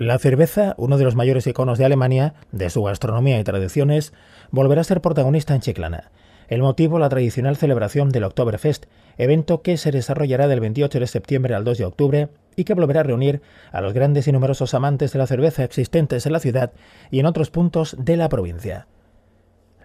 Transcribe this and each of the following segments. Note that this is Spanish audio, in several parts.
La cerveza, uno de los mayores iconos de Alemania, de su gastronomía y tradiciones, volverá a ser protagonista en Chiclana. El motivo, la tradicional celebración del Oktoberfest, evento que se desarrollará del 28 de septiembre al 2 de octubre y que volverá a reunir a los grandes y numerosos amantes de la cerveza existentes en la ciudad y en otros puntos de la provincia.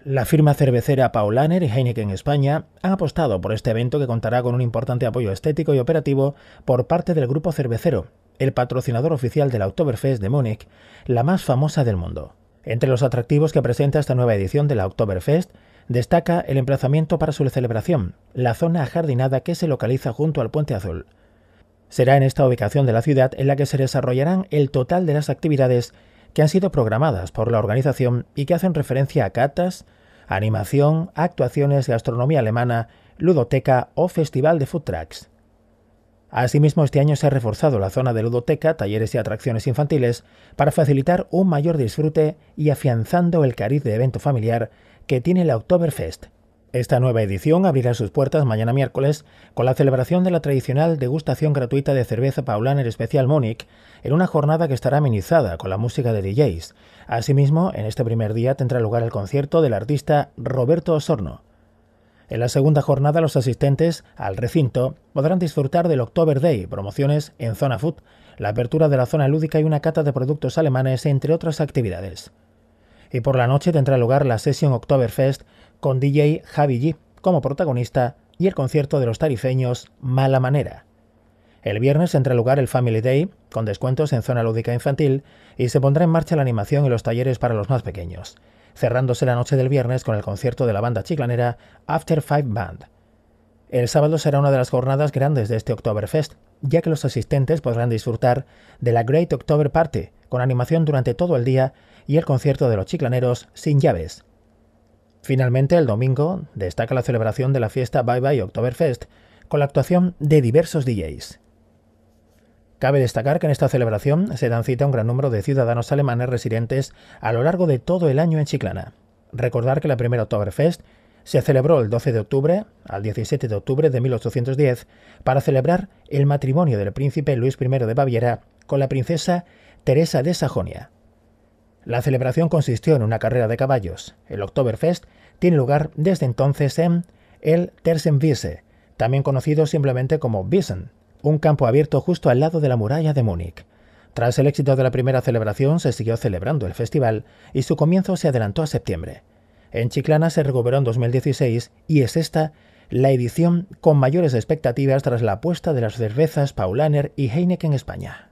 La firma cervecera Paulaner y Heineken España ha apostado por este evento que contará con un importante apoyo estético y operativo por parte del grupo cervecero, el patrocinador oficial de la Oktoberfest de Múnich, la más famosa del mundo. Entre los atractivos que presenta esta nueva edición de la Oktoberfest destaca el emplazamiento para su celebración, la zona ajardinada que se localiza junto al Puente Azul. Será en esta ubicación de la ciudad en la que se desarrollarán el total de las actividades que han sido programadas por la organización y que hacen referencia a catas, animación, actuaciones, de astronomía alemana, ludoteca o festival de food trucks. Asimismo, este año se ha reforzado la zona de ludoteca, talleres y atracciones infantiles para facilitar un mayor disfrute y afianzando el cariz de evento familiar que tiene la Oktoberfest. Esta nueva edición abrirá sus puertas mañana miércoles con la celebración de la tradicional degustación gratuita de cerveza Paulaner Especial Múnich en una jornada que estará amenizada con la música de DJs. Asimismo, en este primer día tendrá lugar el concierto del artista Roberto Osorno. En la segunda jornada, los asistentes al recinto podrán disfrutar del October Day, promociones en Zona Food, la apertura de la zona lúdica y una cata de productos alemanes, entre otras actividades. Y por la noche tendrá lugar la sesión Oktoberfest con DJ Javi G como protagonista y el concierto de los tarifeños Mala Manera. El viernes tendrá lugar el Family Day, con descuentos en zona lúdica infantil, y se pondrá en marcha la animación y los talleres para los más pequeños cerrándose la noche del viernes con el concierto de la banda chiclanera After Five Band. El sábado será una de las jornadas grandes de este Oktoberfest, ya que los asistentes podrán disfrutar de la Great October Party, con animación durante todo el día, y el concierto de los chiclaneros sin llaves. Finalmente, el domingo, destaca la celebración de la fiesta Bye Bye Oktoberfest, con la actuación de diversos DJs. Cabe destacar que en esta celebración se dan cita a un gran número de ciudadanos alemanes residentes a lo largo de todo el año en Chiclana. Recordar que la primera Oktoberfest se celebró el 12 de octubre al 17 de octubre de 1810 para celebrar el matrimonio del príncipe Luis I de Baviera con la princesa Teresa de Sajonia. La celebración consistió en una carrera de caballos. El Oktoberfest tiene lugar desde entonces en el Tersenwiese, también conocido simplemente como Wiesen, un campo abierto justo al lado de la muralla de Múnich. Tras el éxito de la primera celebración, se siguió celebrando el festival y su comienzo se adelantó a septiembre. En Chiclana se recuperó en 2016 y es esta la edición con mayores expectativas tras la apuesta de las cervezas Paulaner y Heineken España.